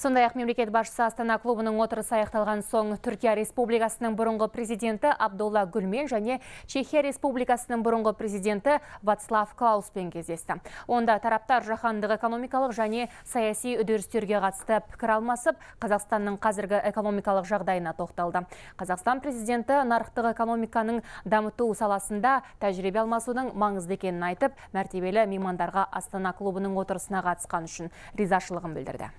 сондай ақ мемлекет басшысы астана клубының отырысы аяқталған соң түркия республикасының бұрынғы президенті абдулла гүлмен және чехия республикасының бұрынғы президенті вацлав клауспен кездесті онда тараптар жаһандық экономикалық және саяси үдерістерге қатысты пікір алмасып қазақстанның қазіргі экономикалық жағдайына тоқталды қазақстан президенті нарықтық экономиканың дамыту саласында тәжірибе алмасудың маңызды екенін айтып мәртебелі меймандарға астана клубының отырысына қатысқан үшін ризашылығын білдірді